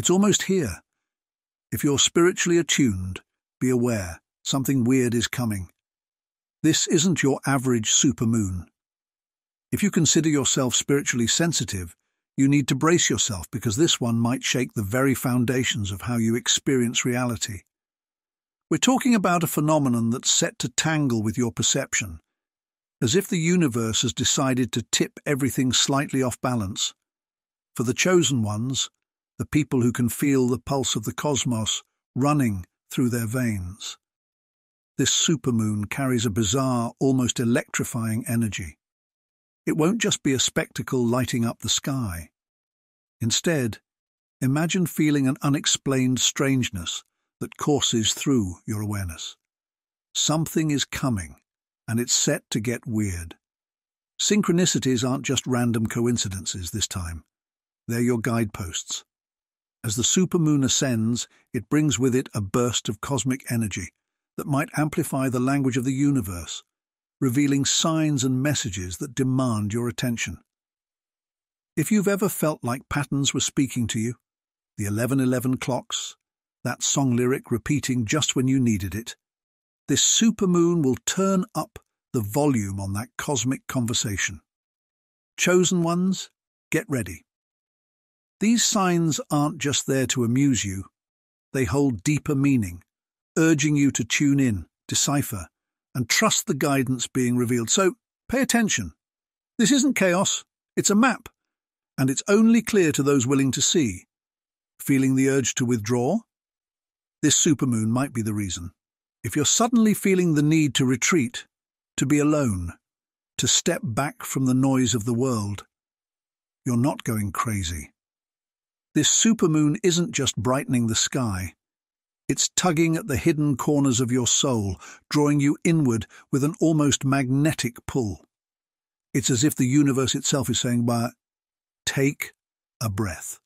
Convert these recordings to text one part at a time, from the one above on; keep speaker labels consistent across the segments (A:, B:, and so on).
A: It's almost here. If you're spiritually attuned, be aware, something weird is coming. This isn't your average supermoon. If you consider yourself spiritually sensitive, you need to brace yourself because this one might shake the very foundations of how you experience reality. We're talking about a phenomenon that's set to tangle with your perception, as if the universe has decided to tip everything slightly off balance. For the chosen ones, the people who can feel the pulse of the cosmos running through their veins. This supermoon carries a bizarre, almost electrifying energy. It won't just be a spectacle lighting up the sky. Instead, imagine feeling an unexplained strangeness that courses through your awareness. Something is coming, and it's set to get weird. Synchronicities aren't just random coincidences this time. They're your guideposts, as the supermoon ascends, it brings with it a burst of cosmic energy that might amplify the language of the universe, revealing signs and messages that demand your attention. If you've ever felt like patterns were speaking to you, the 1111 clocks, that song lyric repeating just when you needed it, this supermoon will turn up the volume on that cosmic conversation. Chosen ones, get ready. These signs aren't just there to amuse you. They hold deeper meaning, urging you to tune in, decipher, and trust the guidance being revealed. So pay attention. This isn't chaos, it's a map, and it's only clear to those willing to see. Feeling the urge to withdraw? This supermoon might be the reason. If you're suddenly feeling the need to retreat, to be alone, to step back from the noise of the world, you're not going crazy. This supermoon isn't just brightening the sky. It's tugging at the hidden corners of your soul, drawing you inward with an almost magnetic pull. It's as if the universe itself is saying, "By, take a breath.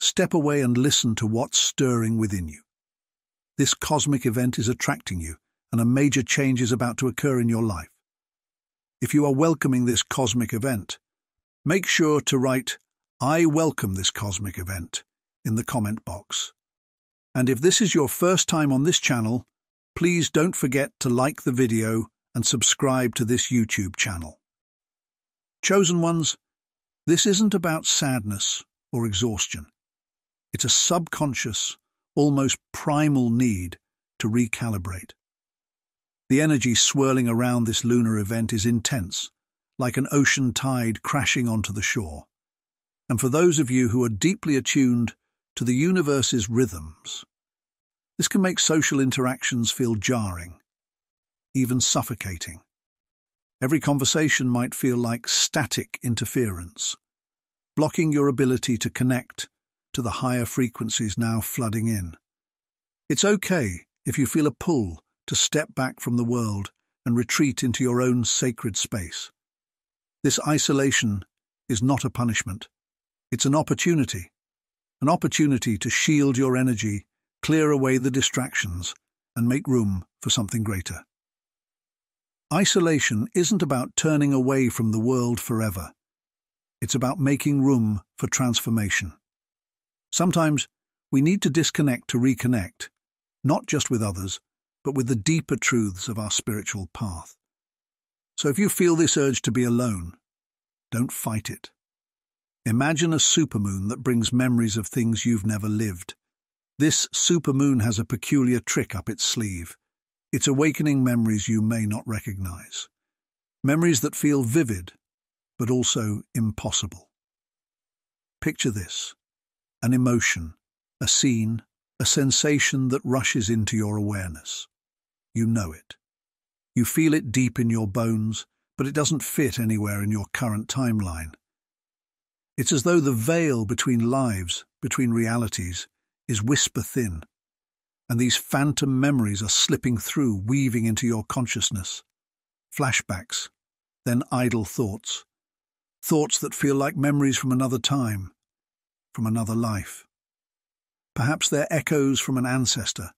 A: Step away and listen to what's stirring within you. This cosmic event is attracting you, and a major change is about to occur in your life. If you are welcoming this cosmic event, make sure to write I welcome this cosmic event in the comment box. And if this is your first time on this channel, please don't forget to like the video and subscribe to this YouTube channel. Chosen ones, this isn't about sadness or exhaustion. It's a subconscious, almost primal need to recalibrate. The energy swirling around this lunar event is intense, like an ocean tide crashing onto the shore and for those of you who are deeply attuned to the universe's rhythms. This can make social interactions feel jarring, even suffocating. Every conversation might feel like static interference, blocking your ability to connect to the higher frequencies now flooding in. It's okay if you feel a pull to step back from the world and retreat into your own sacred space. This isolation is not a punishment. It's an opportunity. An opportunity to shield your energy, clear away the distractions, and make room for something greater. Isolation isn't about turning away from the world forever. It's about making room for transformation. Sometimes we need to disconnect to reconnect, not just with others, but with the deeper truths of our spiritual path. So if you feel this urge to be alone, don't fight it. Imagine a supermoon that brings memories of things you've never lived. This supermoon has a peculiar trick up its sleeve. It's awakening memories you may not recognize. Memories that feel vivid, but also impossible. Picture this. An emotion, a scene, a sensation that rushes into your awareness. You know it. You feel it deep in your bones, but it doesn't fit anywhere in your current timeline. It's as though the veil between lives, between realities, is whisper thin, and these phantom memories are slipping through, weaving into your consciousness. Flashbacks, then idle thoughts. Thoughts that feel like memories from another time, from another life. Perhaps they're echoes from an ancestor,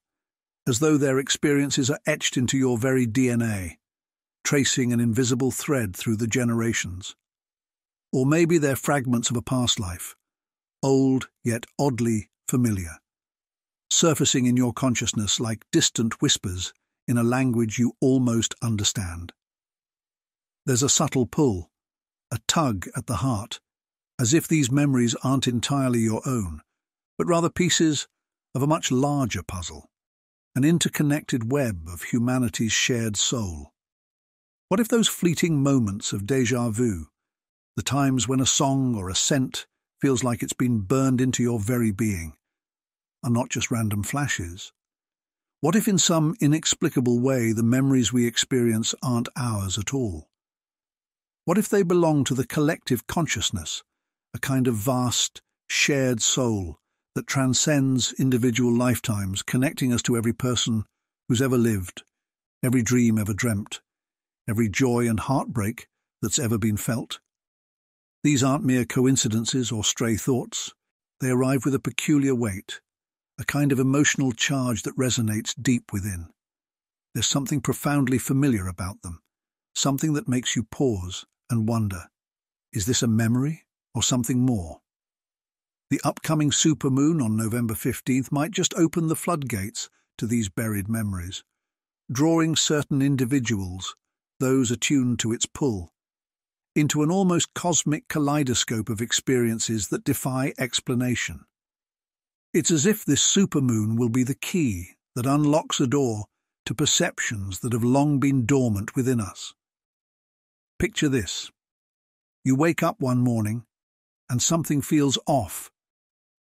A: as though their experiences are etched into your very DNA, tracing an invisible thread through the generations. Or maybe they're fragments of a past life, old yet oddly familiar, surfacing in your consciousness like distant whispers in a language you almost understand. There's a subtle pull, a tug at the heart, as if these memories aren't entirely your own, but rather pieces of a much larger puzzle, an interconnected web of humanity's shared soul. What if those fleeting moments of deja vu the times when a song or a scent feels like it's been burned into your very being, are not just random flashes. What if in some inexplicable way the memories we experience aren't ours at all? What if they belong to the collective consciousness, a kind of vast, shared soul that transcends individual lifetimes, connecting us to every person who's ever lived, every dream ever dreamt, every joy and heartbreak that's ever been felt, these aren't mere coincidences or stray thoughts. They arrive with a peculiar weight, a kind of emotional charge that resonates deep within. There's something profoundly familiar about them, something that makes you pause and wonder, is this a memory or something more? The upcoming supermoon on November 15th might just open the floodgates to these buried memories, drawing certain individuals, those attuned to its pull, into an almost cosmic kaleidoscope of experiences that defy explanation. It's as if this supermoon will be the key that unlocks a door to perceptions that have long been dormant within us. Picture this. You wake up one morning and something feels off,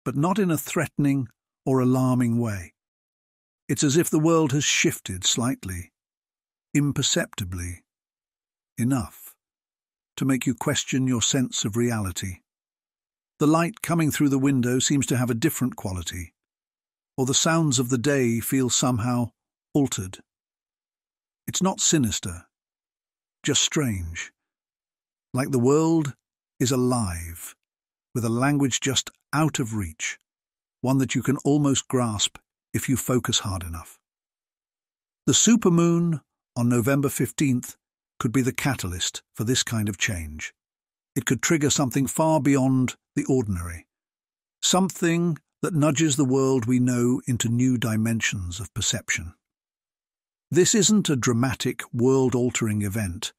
A: but not in a threatening or alarming way. It's as if the world has shifted slightly, imperceptibly, enough to make you question your sense of reality. The light coming through the window seems to have a different quality, or the sounds of the day feel somehow altered. It's not sinister, just strange. Like the world is alive, with a language just out of reach, one that you can almost grasp if you focus hard enough. The supermoon on November 15th could be the catalyst for this kind of change. It could trigger something far beyond the ordinary, something that nudges the world we know into new dimensions of perception. This isn't a dramatic, world-altering event.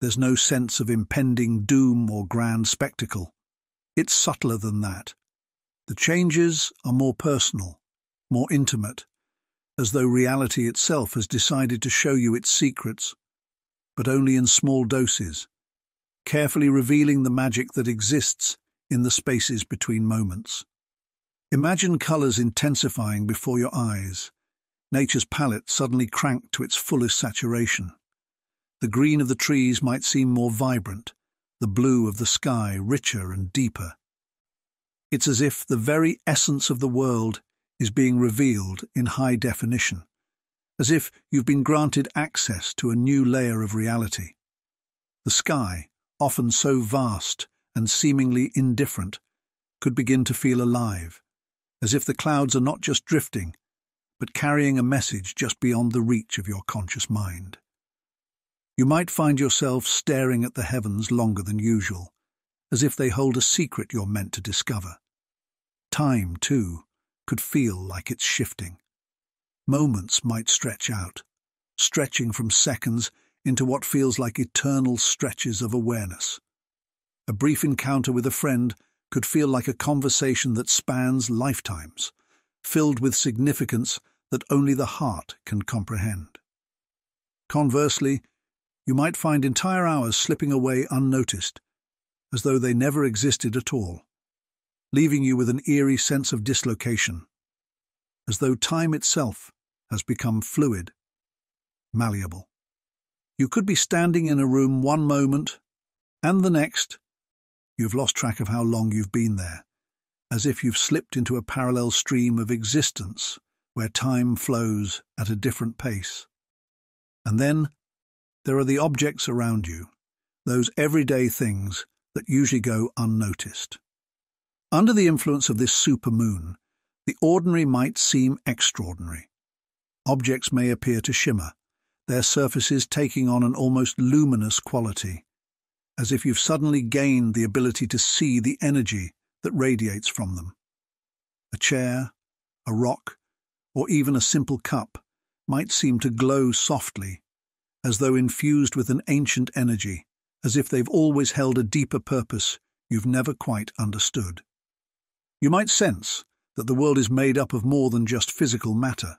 A: There's no sense of impending doom or grand spectacle. It's subtler than that. The changes are more personal, more intimate, as though reality itself has decided to show you its secrets but only in small doses, carefully revealing the magic that exists in the spaces between moments. Imagine colours intensifying before your eyes, nature's palette suddenly cranked to its fullest saturation. The green of the trees might seem more vibrant, the blue of the sky richer and deeper. It's as if the very essence of the world is being revealed in high definition as if you've been granted access to a new layer of reality. The sky, often so vast and seemingly indifferent, could begin to feel alive, as if the clouds are not just drifting, but carrying a message just beyond the reach of your conscious mind. You might find yourself staring at the heavens longer than usual, as if they hold a secret you're meant to discover. Time, too, could feel like it's shifting Moments might stretch out, stretching from seconds into what feels like eternal stretches of awareness. A brief encounter with a friend could feel like a conversation that spans lifetimes, filled with significance that only the heart can comprehend. Conversely, you might find entire hours slipping away unnoticed, as though they never existed at all, leaving you with an eerie sense of dislocation, as though time itself has become fluid, malleable. You could be standing in a room one moment, and the next, you've lost track of how long you've been there, as if you've slipped into a parallel stream of existence where time flows at a different pace. And then, there are the objects around you, those everyday things that usually go unnoticed. Under the influence of this supermoon, the ordinary might seem extraordinary, objects may appear to shimmer, their surfaces taking on an almost luminous quality, as if you've suddenly gained the ability to see the energy that radiates from them. A chair, a rock, or even a simple cup might seem to glow softly, as though infused with an ancient energy, as if they've always held a deeper purpose you've never quite understood. You might sense that the world is made up of more than just physical matter,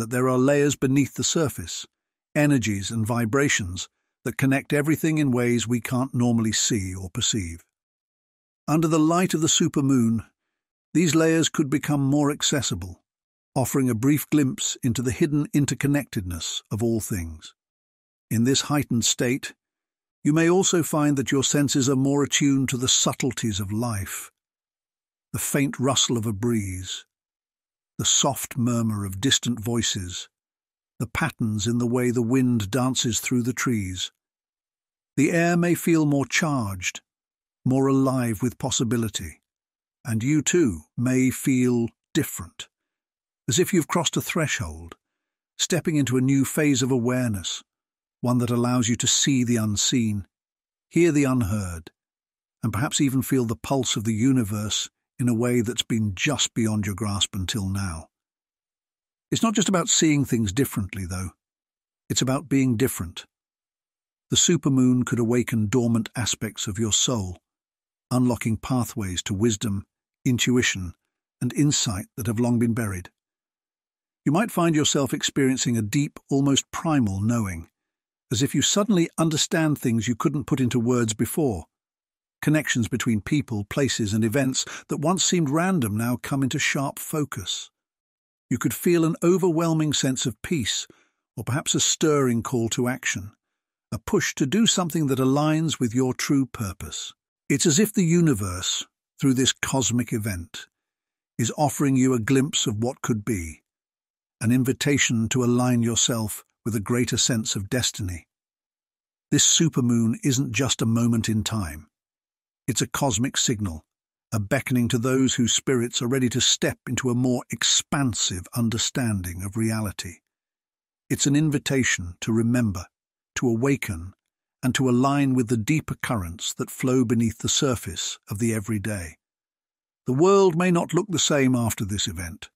A: that there are layers beneath the surface, energies and vibrations that connect everything in ways we can't normally see or perceive. Under the light of the supermoon, these layers could become more accessible, offering a brief glimpse into the hidden interconnectedness of all things. In this heightened state, you may also find that your senses are more attuned to the subtleties of life. The faint rustle of a breeze, the soft murmur of distant voices, the patterns in the way the wind dances through the trees. The air may feel more charged, more alive with possibility, and you too may feel different, as if you've crossed a threshold, stepping into a new phase of awareness, one that allows you to see the unseen, hear the unheard, and perhaps even feel the pulse of the universe in a way that's been just beyond your grasp until now. It's not just about seeing things differently, though. It's about being different. The supermoon could awaken dormant aspects of your soul, unlocking pathways to wisdom, intuition, and insight that have long been buried. You might find yourself experiencing a deep, almost primal knowing, as if you suddenly understand things you couldn't put into words before, Connections between people, places, and events that once seemed random now come into sharp focus. You could feel an overwhelming sense of peace, or perhaps a stirring call to action, a push to do something that aligns with your true purpose. It's as if the universe, through this cosmic event, is offering you a glimpse of what could be, an invitation to align yourself with a greater sense of destiny. This supermoon isn't just a moment in time. It's a cosmic signal, a beckoning to those whose spirits are ready to step into a more expansive understanding of reality. It's an invitation to remember, to awaken, and to align with the deeper currents that flow beneath the surface of the everyday. The world may not look the same after this event,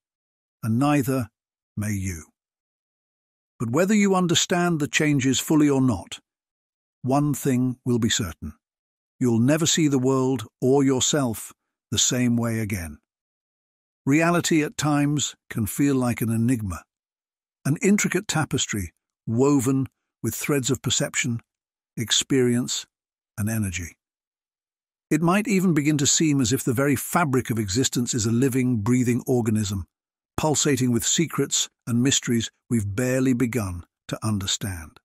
A: and neither may you. But whether you understand the changes fully or not, one thing will be certain you'll never see the world or yourself the same way again. Reality at times can feel like an enigma, an intricate tapestry woven with threads of perception, experience, and energy. It might even begin to seem as if the very fabric of existence is a living, breathing organism, pulsating with secrets and mysteries we've barely begun to understand.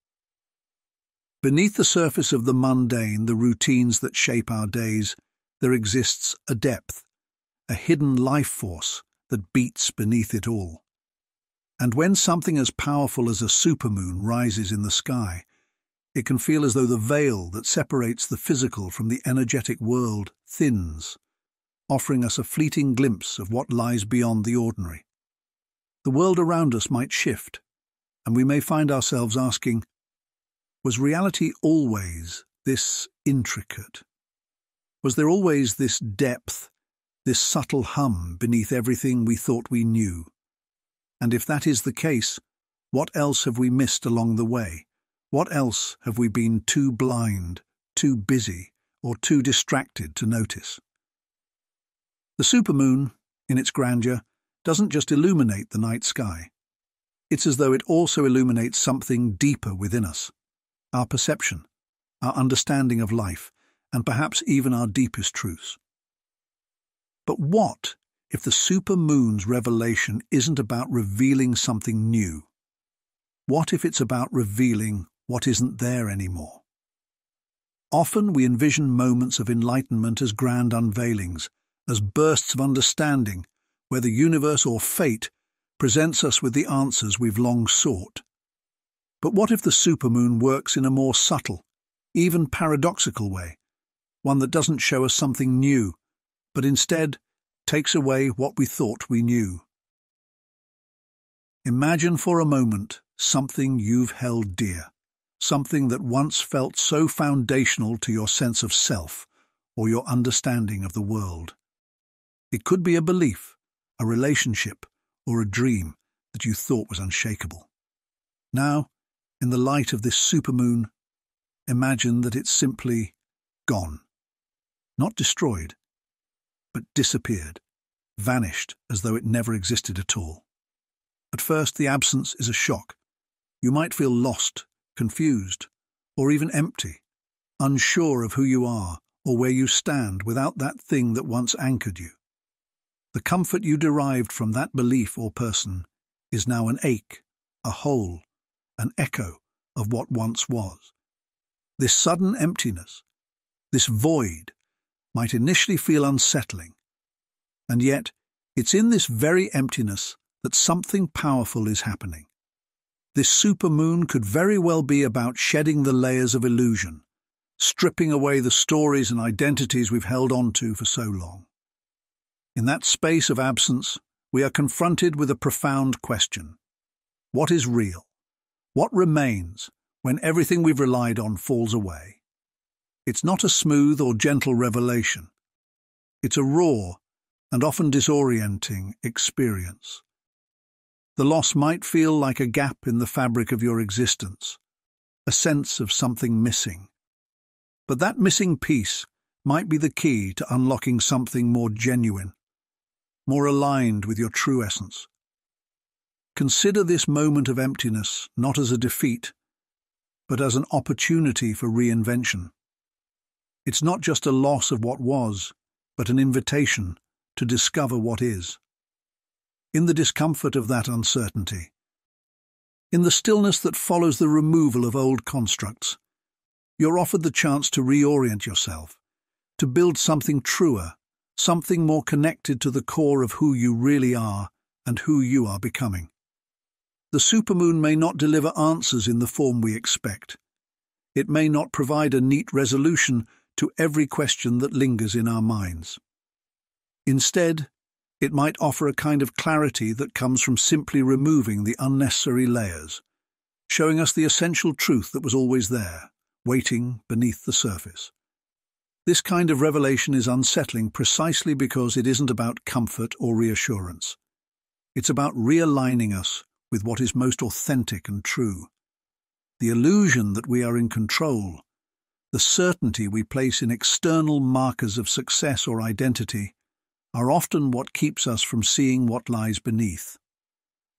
A: Beneath the surface of the mundane, the routines that shape our days, there exists a depth, a hidden life force that beats beneath it all. And when something as powerful as a supermoon rises in the sky, it can feel as though the veil that separates the physical from the energetic world thins, offering us a fleeting glimpse of what lies beyond the ordinary. The world around us might shift, and we may find ourselves asking, was reality always this intricate? Was there always this depth, this subtle hum beneath everything we thought we knew? And if that is the case, what else have we missed along the way? What else have we been too blind, too busy, or too distracted to notice? The supermoon, in its grandeur, doesn't just illuminate the night sky. It's as though it also illuminates something deeper within us our perception, our understanding of life, and perhaps even our deepest truths. But what if the supermoon's revelation isn't about revealing something new? What if it's about revealing what isn't there anymore? Often we envision moments of enlightenment as grand unveilings, as bursts of understanding, where the universe or fate presents us with the answers we've long sought. But what if the supermoon works in a more subtle, even paradoxical way, one that doesn't show us something new, but instead takes away what we thought we knew? Imagine for a moment something you've held dear, something that once felt so foundational to your sense of self or your understanding of the world. It could be a belief, a relationship, or a dream that you thought was unshakable. Now, in the light of this supermoon, imagine that it's simply gone. Not destroyed, but disappeared, vanished as though it never existed at all. At first, the absence is a shock. You might feel lost, confused, or even empty, unsure of who you are or where you stand without that thing that once anchored you. The comfort you derived from that belief or person is now an ache, a hole, an echo of what once was. This sudden emptiness, this void, might initially feel unsettling. And yet, it's in this very emptiness that something powerful is happening. This supermoon could very well be about shedding the layers of illusion, stripping away the stories and identities we've held on to for so long. In that space of absence, we are confronted with a profound question. What is real? What remains when everything we've relied on falls away? It's not a smooth or gentle revelation. It's a raw and often disorienting experience. The loss might feel like a gap in the fabric of your existence, a sense of something missing. But that missing piece might be the key to unlocking something more genuine, more aligned with your true essence. Consider this moment of emptiness not as a defeat, but as an opportunity for reinvention. It's not just a loss of what was, but an invitation to discover what is. In the discomfort of that uncertainty, in the stillness that follows the removal of old constructs, you're offered the chance to reorient yourself, to build something truer, something more connected to the core of who you really are and who you are becoming the supermoon may not deliver answers in the form we expect. It may not provide a neat resolution to every question that lingers in our minds. Instead, it might offer a kind of clarity that comes from simply removing the unnecessary layers, showing us the essential truth that was always there, waiting beneath the surface. This kind of revelation is unsettling precisely because it isn't about comfort or reassurance. It's about realigning us with what is most authentic and true. The illusion that we are in control, the certainty we place in external markers of success or identity, are often what keeps us from seeing what lies beneath.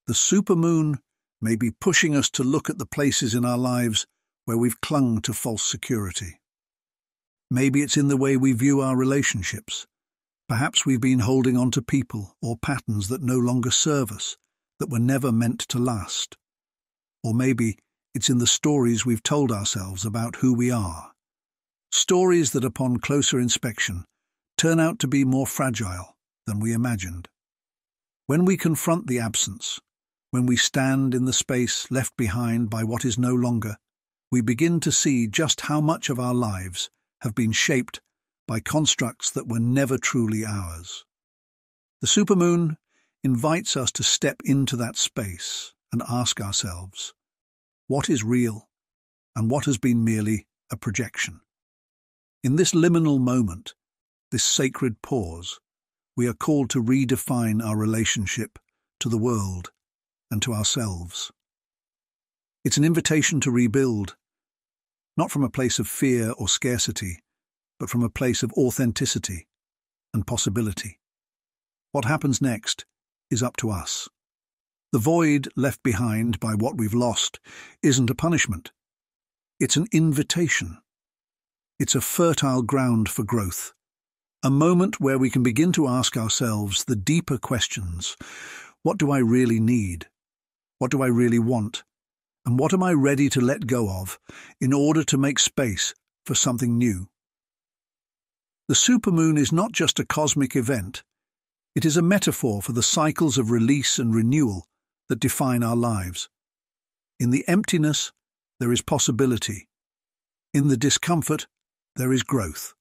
A: The supermoon may be pushing us to look at the places in our lives where we've clung to false security. Maybe it's in the way we view our relationships. Perhaps we've been holding on to people or patterns that no longer serve us, that were never meant to last. Or maybe it's in the stories we've told ourselves about who we are. Stories that, upon closer inspection, turn out to be more fragile than we imagined. When we confront the absence, when we stand in the space left behind by what is no longer, we begin to see just how much of our lives have been shaped by constructs that were never truly ours. The supermoon invites us to step into that space and ask ourselves what is real and what has been merely a projection. In this liminal moment, this sacred pause, we are called to redefine our relationship to the world and to ourselves. It's an invitation to rebuild, not from a place of fear or scarcity, but from a place of authenticity and possibility. What happens next is up to us. The void left behind by what we've lost isn't a punishment. It's an invitation. It's a fertile ground for growth, a moment where we can begin to ask ourselves the deeper questions. What do I really need? What do I really want? And what am I ready to let go of in order to make space for something new? The supermoon is not just a cosmic event, it is a metaphor for the cycles of release and renewal that define our lives. In the emptiness, there is possibility. In the discomfort, there is growth.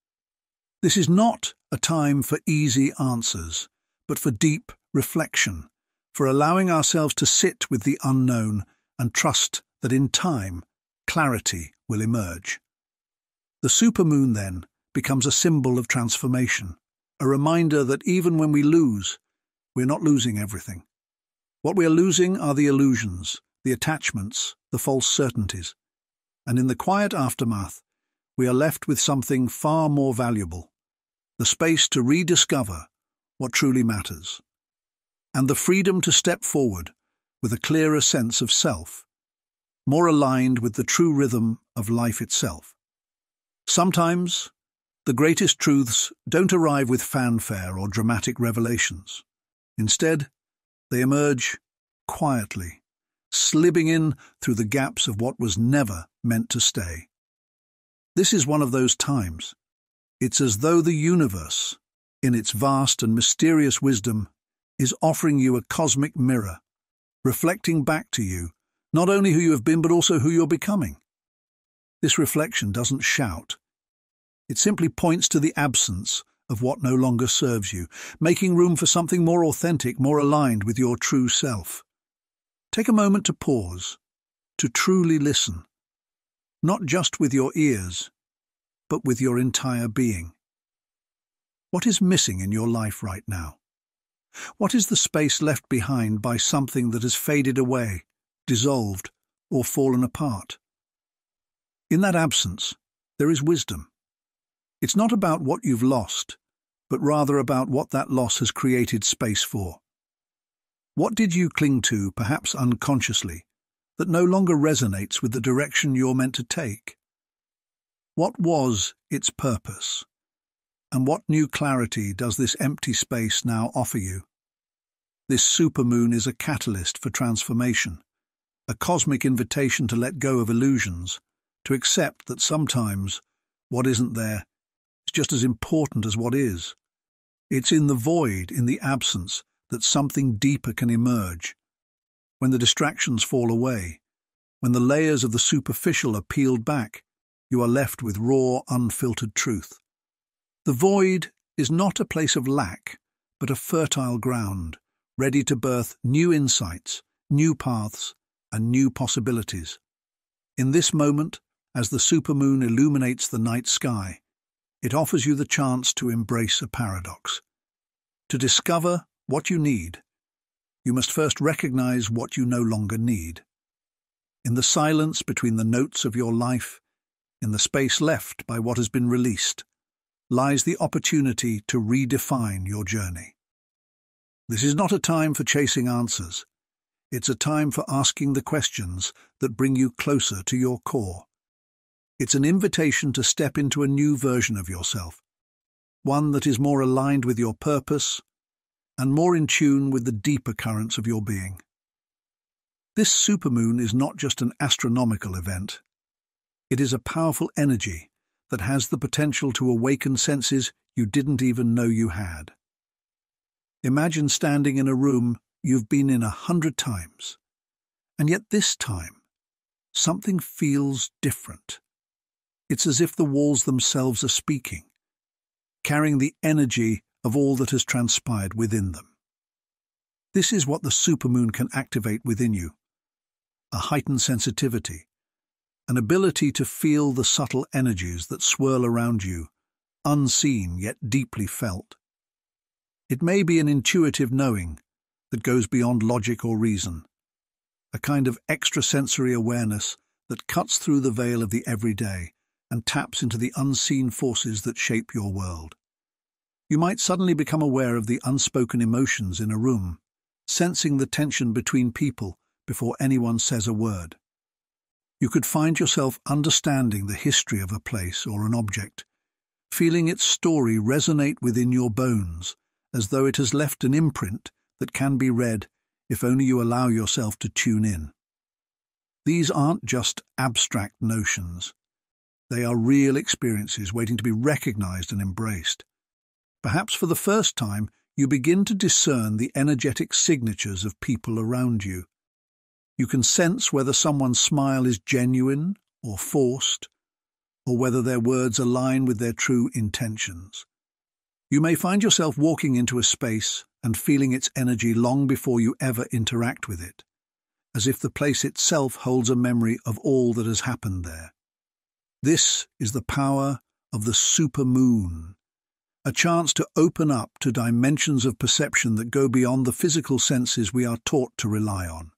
A: This is not a time for easy answers, but for deep reflection, for allowing ourselves to sit with the unknown and trust that in time, clarity will emerge. The supermoon, then, becomes a symbol of transformation, a reminder that even when we lose, we're not losing everything. What we are losing are the illusions, the attachments, the false certainties. And in the quiet aftermath, we are left with something far more valuable, the space to rediscover what truly matters, and the freedom to step forward with a clearer sense of self, more aligned with the true rhythm of life itself. Sometimes the greatest truths don't arrive with fanfare or dramatic revelations. Instead, they emerge quietly, slipping in through the gaps of what was never meant to stay. This is one of those times. It's as though the universe, in its vast and mysterious wisdom, is offering you a cosmic mirror, reflecting back to you not only who you have been but also who you're becoming. This reflection doesn't shout, it simply points to the absence of what no longer serves you, making room for something more authentic, more aligned with your true self. Take a moment to pause, to truly listen, not just with your ears, but with your entire being. What is missing in your life right now? What is the space left behind by something that has faded away, dissolved, or fallen apart? In that absence, there is wisdom. It's not about what you've lost, but rather about what that loss has created space for. What did you cling to, perhaps unconsciously, that no longer resonates with the direction you're meant to take? What was its purpose? And what new clarity does this empty space now offer you? This supermoon is a catalyst for transformation, a cosmic invitation to let go of illusions, to accept that sometimes what isn't there just as important as what is. It's in the void, in the absence, that something deeper can emerge. When the distractions fall away, when the layers of the superficial are peeled back, you are left with raw, unfiltered truth. The void is not a place of lack, but a fertile ground, ready to birth new insights, new paths, and new possibilities. In this moment, as the supermoon illuminates the night sky, it offers you the chance to embrace a paradox. To discover what you need, you must first recognize what you no longer need. In the silence between the notes of your life, in the space left by what has been released, lies the opportunity to redefine your journey. This is not a time for chasing answers. It's a time for asking the questions that bring you closer to your core. It's an invitation to step into a new version of yourself, one that is more aligned with your purpose and more in tune with the deeper currents of your being. This supermoon is not just an astronomical event. It is a powerful energy that has the potential to awaken senses you didn't even know you had. Imagine standing in a room you've been in a hundred times, and yet this time, something feels different. It's as if the walls themselves are speaking, carrying the energy of all that has transpired within them. This is what the supermoon can activate within you, a heightened sensitivity, an ability to feel the subtle energies that swirl around you, unseen yet deeply felt. It may be an intuitive knowing that goes beyond logic or reason, a kind of extrasensory awareness that cuts through the veil of the everyday and taps into the unseen forces that shape your world. You might suddenly become aware of the unspoken emotions in a room, sensing the tension between people before anyone says a word. You could find yourself understanding the history of a place or an object, feeling its story resonate within your bones as though it has left an imprint that can be read if only you allow yourself to tune in. These aren't just abstract notions. They are real experiences waiting to be recognized and embraced. Perhaps for the first time, you begin to discern the energetic signatures of people around you. You can sense whether someone's smile is genuine or forced, or whether their words align with their true intentions. You may find yourself walking into a space and feeling its energy long before you ever interact with it, as if the place itself holds a memory of all that has happened there. This is the power of the supermoon, a chance to open up to dimensions of perception that go beyond the physical senses we are taught to rely on.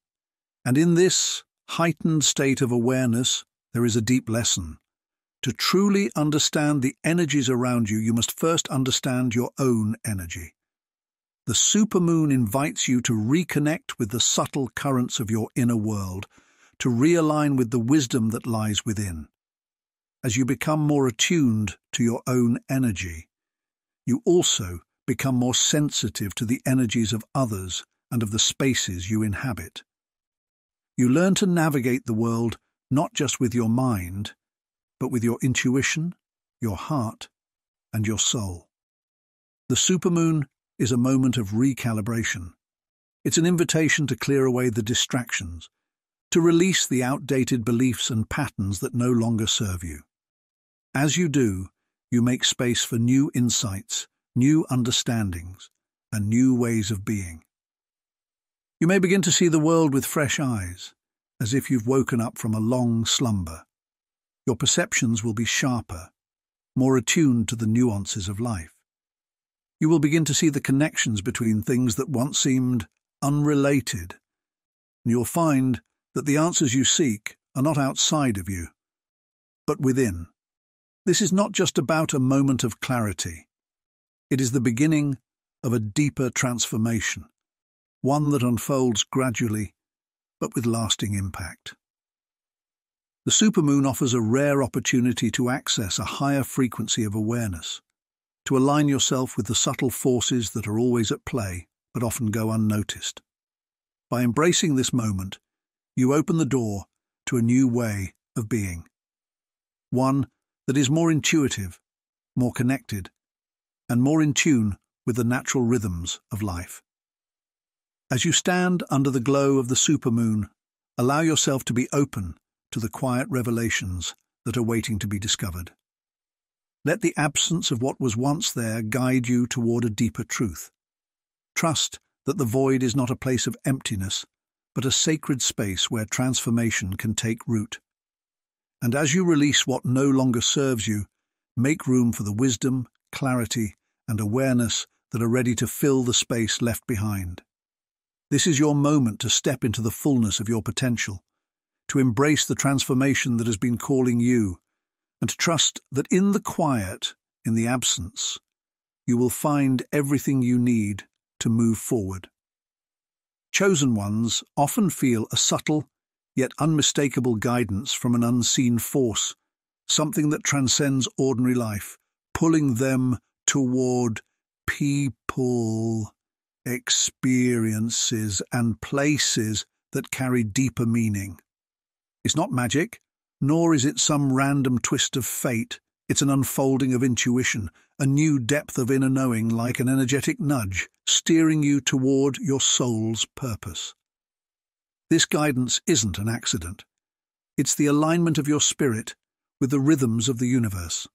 A: And in this heightened state of awareness, there is a deep lesson. To truly understand the energies around you, you must first understand your own energy. The supermoon invites you to reconnect with the subtle currents of your inner world, to realign with the wisdom that lies within as you become more attuned to your own energy. You also become more sensitive to the energies of others and of the spaces you inhabit. You learn to navigate the world not just with your mind, but with your intuition, your heart, and your soul. The supermoon is a moment of recalibration. It's an invitation to clear away the distractions, to release the outdated beliefs and patterns that no longer serve you. As you do, you make space for new insights, new understandings, and new ways of being. You may begin to see the world with fresh eyes, as if you've woken up from a long slumber. Your perceptions will be sharper, more attuned to the nuances of life. You will begin to see the connections between things that once seemed unrelated, and you'll find that the answers you seek are not outside of you, but within. This is not just about a moment of clarity. It is the beginning of a deeper transformation, one that unfolds gradually but with lasting impact. The supermoon offers a rare opportunity to access a higher frequency of awareness, to align yourself with the subtle forces that are always at play but often go unnoticed. By embracing this moment, you open the door to a new way of being. One that is more intuitive, more connected, and more in tune with the natural rhythms of life. As you stand under the glow of the supermoon, allow yourself to be open to the quiet revelations that are waiting to be discovered. Let the absence of what was once there guide you toward a deeper truth. Trust that the void is not a place of emptiness, but a sacred space where transformation can take root. And as you release what no longer serves you, make room for the wisdom, clarity, and awareness that are ready to fill the space left behind. This is your moment to step into the fullness of your potential, to embrace the transformation that has been calling you, and to trust that in the quiet, in the absence, you will find everything you need to move forward. Chosen ones often feel a subtle yet unmistakable guidance from an unseen force, something that transcends ordinary life, pulling them toward people, experiences, and places that carry deeper meaning. It's not magic, nor is it some random twist of fate. It's an unfolding of intuition, a new depth of inner knowing like an energetic nudge, steering you toward your soul's purpose. This guidance isn't an accident. It's the alignment of your spirit with the rhythms of the universe,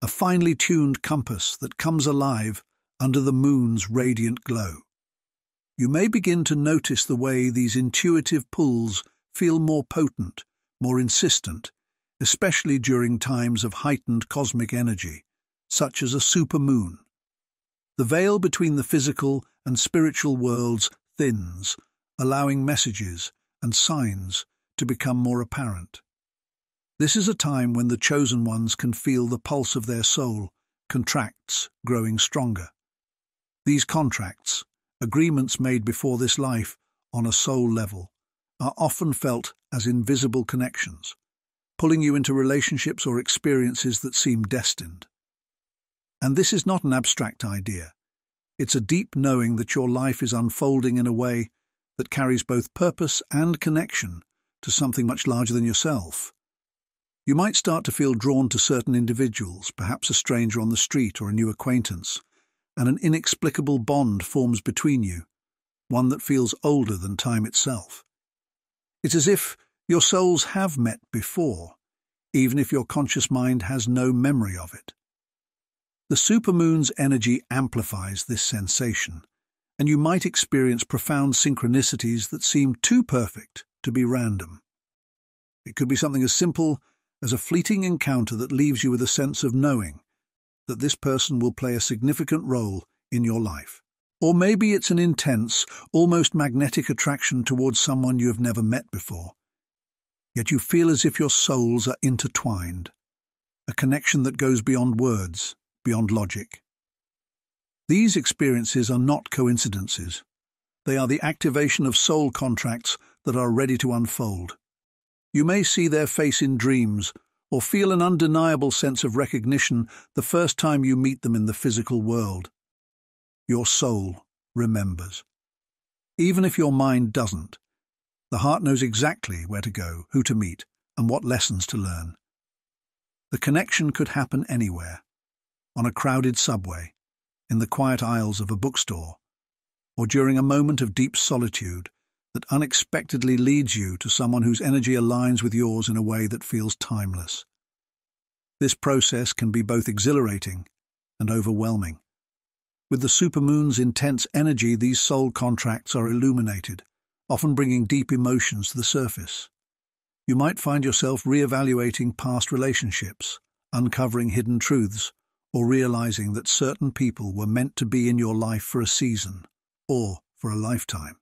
A: a finely tuned compass that comes alive under the moon's radiant glow. You may begin to notice the way these intuitive pulls feel more potent, more insistent, especially during times of heightened cosmic energy, such as a supermoon. The veil between the physical and spiritual worlds thins allowing messages and signs to become more apparent. This is a time when the chosen ones can feel the pulse of their soul contracts growing stronger. These contracts, agreements made before this life on a soul level, are often felt as invisible connections, pulling you into relationships or experiences that seem destined. And this is not an abstract idea. It's a deep knowing that your life is unfolding in a way that carries both purpose and connection to something much larger than yourself. You might start to feel drawn to certain individuals, perhaps a stranger on the street or a new acquaintance, and an inexplicable bond forms between you, one that feels older than time itself. It's as if your souls have met before, even if your conscious mind has no memory of it. The supermoon's energy amplifies this sensation, and you might experience profound synchronicities that seem too perfect to be random. It could be something as simple as a fleeting encounter that leaves you with a sense of knowing that this person will play a significant role in your life. Or maybe it's an intense, almost magnetic attraction towards someone you have never met before. Yet you feel as if your souls are intertwined, a connection that goes beyond words, beyond logic. These experiences are not coincidences. They are the activation of soul contracts that are ready to unfold. You may see their face in dreams, or feel an undeniable sense of recognition the first time you meet them in the physical world. Your soul remembers. Even if your mind doesn't, the heart knows exactly where to go, who to meet, and what lessons to learn. The connection could happen anywhere on a crowded subway, in the quiet aisles of a bookstore, or during a moment of deep solitude that unexpectedly leads you to someone whose energy aligns with yours in a way that feels timeless. This process can be both exhilarating and overwhelming. With the supermoon's intense energy, these soul contracts are illuminated, often bringing deep emotions to the surface. You might find yourself re-evaluating past relationships, uncovering hidden truths, or realizing that certain people were meant to be in your life for a season or for a lifetime.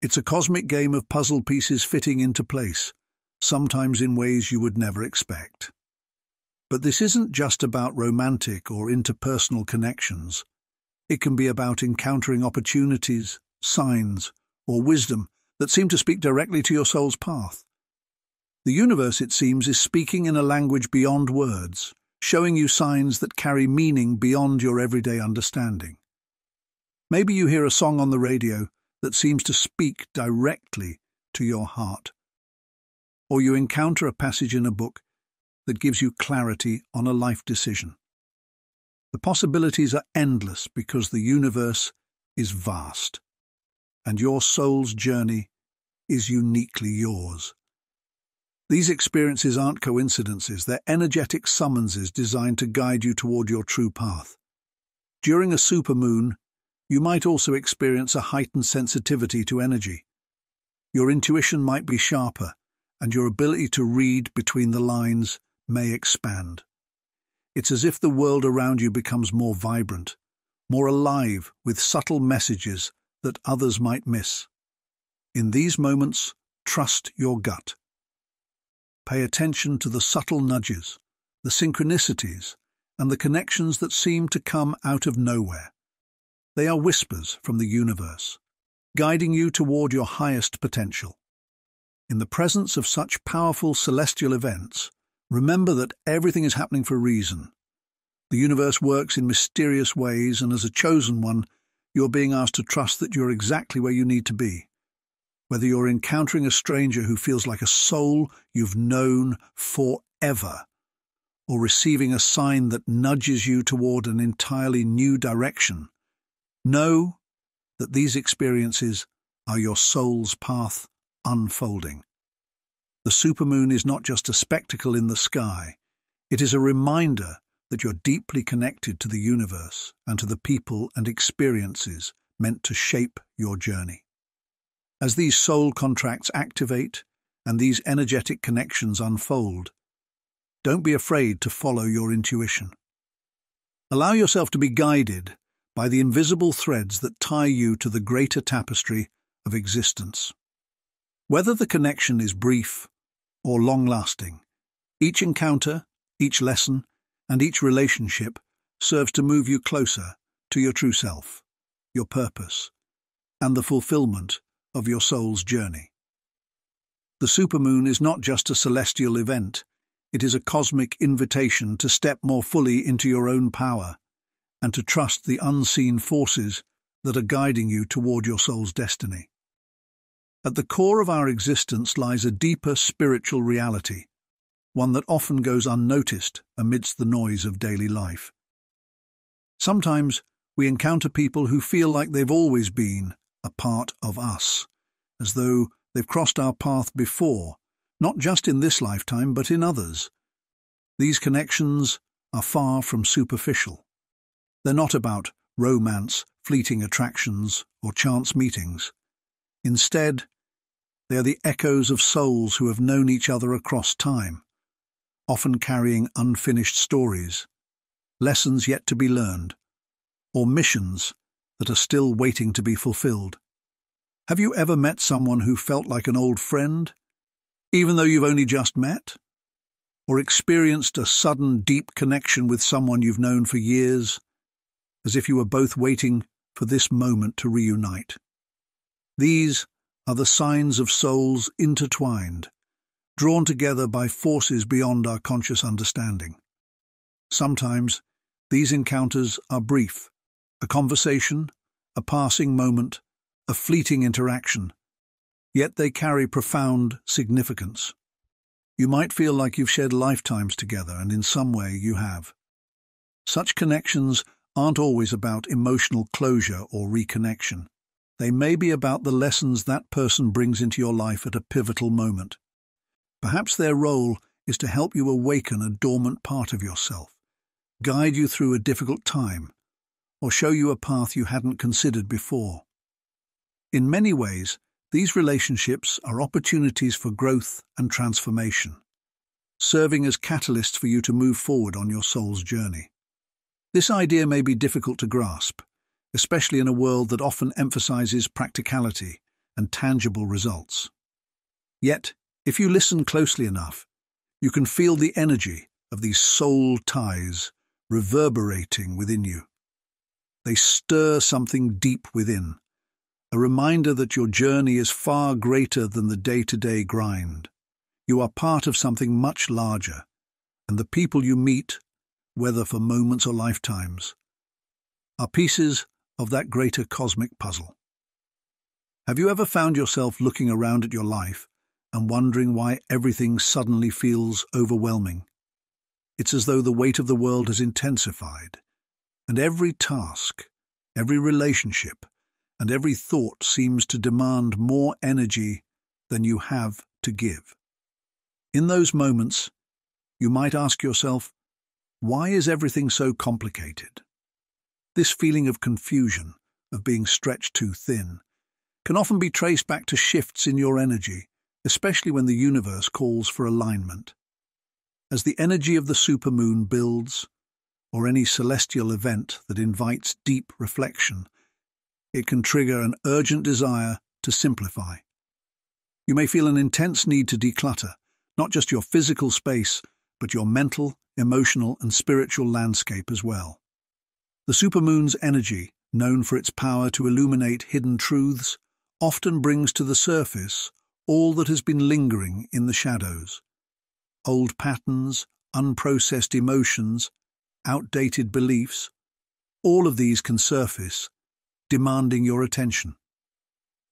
A: It's a cosmic game of puzzle pieces fitting into place, sometimes in ways you would never expect. But this isn't just about romantic or interpersonal connections. It can be about encountering opportunities, signs, or wisdom that seem to speak directly to your soul's path. The universe, it seems, is speaking in a language beyond words, showing you signs that carry meaning beyond your everyday understanding. Maybe you hear a song on the radio that seems to speak directly to your heart. Or you encounter a passage in a book that gives you clarity on a life decision. The possibilities are endless because the universe is vast, and your soul's journey is uniquely yours. These experiences aren't coincidences, they're energetic summonses designed to guide you toward your true path. During a supermoon, you might also experience a heightened sensitivity to energy. Your intuition might be sharper, and your ability to read between the lines may expand. It's as if the world around you becomes more vibrant, more alive with subtle messages that others might miss. In these moments, trust your gut. Pay attention to the subtle nudges, the synchronicities, and the connections that seem to come out of nowhere. They are whispers from the universe, guiding you toward your highest potential. In the presence of such powerful celestial events, remember that everything is happening for a reason. The universe works in mysterious ways, and as a chosen one, you're being asked to trust that you're exactly where you need to be whether you're encountering a stranger who feels like a soul you've known forever, or receiving a sign that nudges you toward an entirely new direction, know that these experiences are your soul's path unfolding. The supermoon is not just a spectacle in the sky, it is a reminder that you're deeply connected to the universe and to the people and experiences meant to shape your journey. As these soul contracts activate and these energetic connections unfold, don't be afraid to follow your intuition. Allow yourself to be guided by the invisible threads that tie you to the greater tapestry of existence. Whether the connection is brief or long-lasting, each encounter, each lesson, and each relationship serves to move you closer to your true self, your purpose, and the fulfillment of your soul's journey. The supermoon is not just a celestial event, it is a cosmic invitation to step more fully into your own power and to trust the unseen forces that are guiding you toward your soul's destiny. At the core of our existence lies a deeper spiritual reality, one that often goes unnoticed amidst the noise of daily life. Sometimes we encounter people who feel like they've always been a part of us, as though they've crossed our path before, not just in this lifetime but in others. These connections are far from superficial. They're not about romance, fleeting attractions, or chance meetings. Instead, they are the echoes of souls who have known each other across time, often carrying unfinished stories, lessons yet to be learned, or missions that are still waiting to be fulfilled. Have you ever met someone who felt like an old friend, even though you've only just met? Or experienced a sudden deep connection with someone you've known for years, as if you were both waiting for this moment to reunite? These are the signs of souls intertwined, drawn together by forces beyond our conscious understanding. Sometimes these encounters are brief, a conversation, a passing moment, a fleeting interaction. Yet they carry profound significance. You might feel like you've shared lifetimes together, and in some way you have. Such connections aren't always about emotional closure or reconnection. They may be about the lessons that person brings into your life at a pivotal moment. Perhaps their role is to help you awaken a dormant part of yourself, guide you through a difficult time, or show you a path you hadn't considered before. In many ways, these relationships are opportunities for growth and transformation, serving as catalysts for you to move forward on your soul's journey. This idea may be difficult to grasp, especially in a world that often emphasizes practicality and tangible results. Yet, if you listen closely enough, you can feel the energy of these soul ties reverberating within you. They stir something deep within, a reminder that your journey is far greater than the day-to-day grind. You are part of something much larger, and the people you meet, whether for moments or lifetimes, are pieces of that greater cosmic puzzle. Have you ever found yourself looking around at your life and wondering why everything suddenly feels overwhelming? It's as though the weight of the world has intensified, and every task, every relationship, and every thought seems to demand more energy than you have to give. In those moments, you might ask yourself, why is everything so complicated? This feeling of confusion, of being stretched too thin, can often be traced back to shifts in your energy, especially when the universe calls for alignment. As the energy of the supermoon builds, or any celestial event that invites deep reflection, it can trigger an urgent desire to simplify. You may feel an intense need to declutter, not just your physical space, but your mental, emotional, and spiritual landscape as well. The supermoon's energy, known for its power to illuminate hidden truths, often brings to the surface all that has been lingering in the shadows. Old patterns, unprocessed emotions, outdated beliefs, all of these can surface, demanding your attention.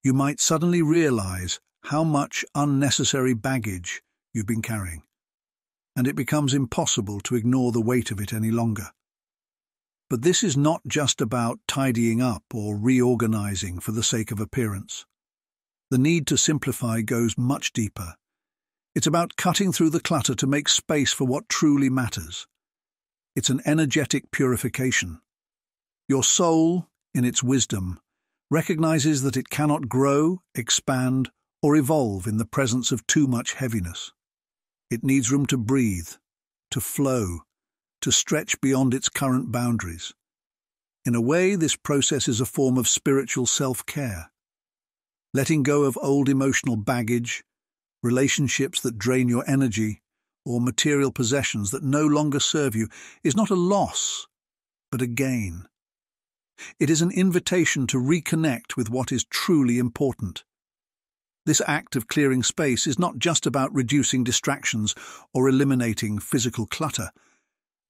A: You might suddenly realize how much unnecessary baggage you've been carrying, and it becomes impossible to ignore the weight of it any longer. But this is not just about tidying up or reorganizing for the sake of appearance. The need to simplify goes much deeper. It's about cutting through the clutter to make space for what truly matters. It's an energetic purification. Your soul, in its wisdom, recognizes that it cannot grow, expand, or evolve in the presence of too much heaviness. It needs room to breathe, to flow, to stretch beyond its current boundaries. In a way, this process is a form of spiritual self-care, letting go of old emotional baggage, relationships that drain your energy, or material possessions that no longer serve you is not a loss, but a gain. It is an invitation to reconnect with what is truly important. This act of clearing space is not just about reducing distractions or eliminating physical clutter.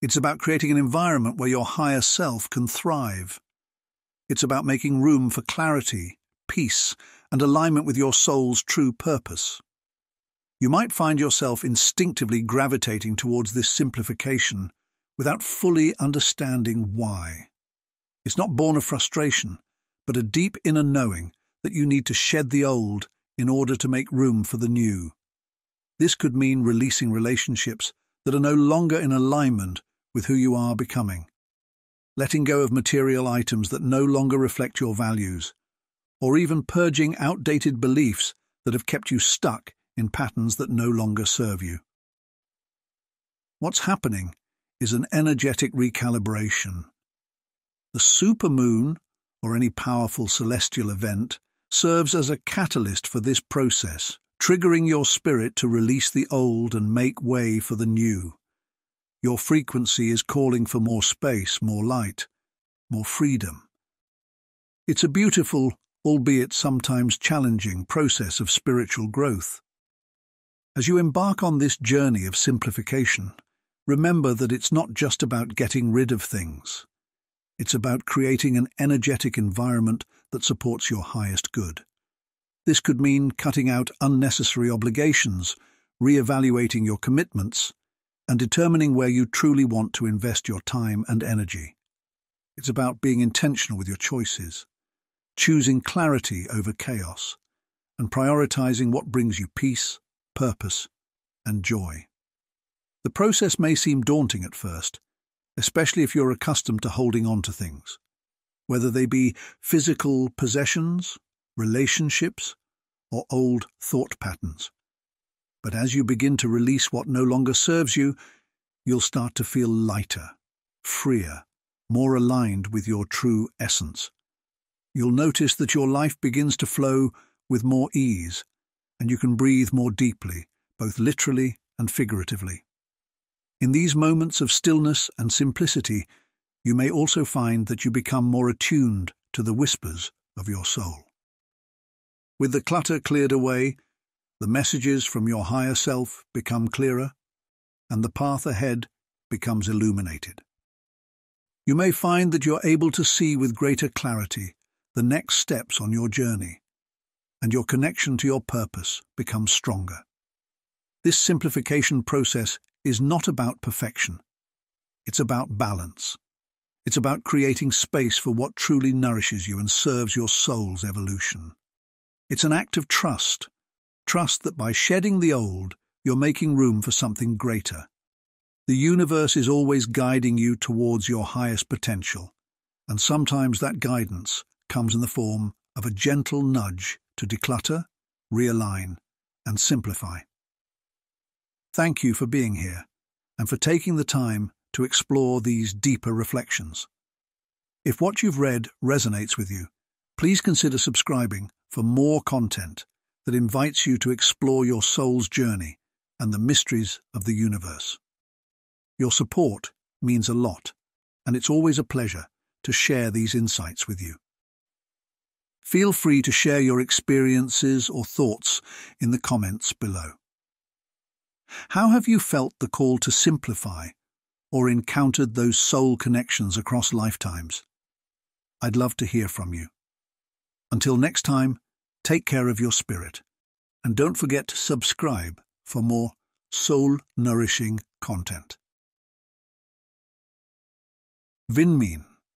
A: It's about creating an environment where your higher self can thrive. It's about making room for clarity, peace, and alignment with your soul's true purpose you might find yourself instinctively gravitating towards this simplification without fully understanding why. It's not born of frustration, but a deep inner knowing that you need to shed the old in order to make room for the new. This could mean releasing relationships that are no longer in alignment with who you are becoming, letting go of material items that no longer reflect your values, or even purging outdated beliefs that have kept you stuck in patterns that no longer serve you. What's happening is an energetic recalibration. The supermoon, or any powerful celestial event, serves as a catalyst for this process, triggering your spirit to release the old and make way for the new. Your frequency is calling for more space, more light, more freedom. It's a beautiful, albeit sometimes challenging, process of spiritual growth. As you embark on this journey of simplification, remember that it's not just about getting rid of things. It's about creating an energetic environment that supports your highest good. This could mean cutting out unnecessary obligations, re-evaluating your commitments, and determining where you truly want to invest your time and energy. It's about being intentional with your choices, choosing clarity over chaos, and prioritizing what brings you peace purpose, and joy. The process may seem daunting at first, especially if you're accustomed to holding on to things, whether they be physical possessions, relationships, or old thought patterns. But as you begin to release what no longer serves you, you'll start to feel lighter, freer, more aligned with your true essence. You'll notice that your life begins to flow with more ease and you can breathe more deeply, both literally and figuratively. In these moments of stillness and simplicity, you may also find that you become more attuned to the whispers of your soul. With the clutter cleared away, the messages from your higher self become clearer, and the path ahead becomes illuminated. You may find that you're able to see with greater clarity the next steps on your journey, and your connection to your purpose becomes stronger. This simplification process is not about perfection. It's about balance. It's about creating space for what truly nourishes you and serves your soul's evolution. It's an act of trust. Trust that by shedding the old, you're making room for something greater. The universe is always guiding you towards your highest potential, and sometimes that guidance comes in the form of a gentle nudge to declutter, realign, and simplify. Thank you for being here and for taking the time to explore these deeper reflections. If what you've read resonates with you, please consider subscribing for more content that invites you to explore your soul's journey and the mysteries of the universe. Your support means a lot, and it's always a pleasure to share these insights with you. Feel free to share your experiences or thoughts in the comments below. How have you felt the call to simplify or encountered those soul connections across lifetimes? I'd love to hear from you. Until next time, take care of your spirit and don't forget to subscribe for more soul-nourishing content. Vinmin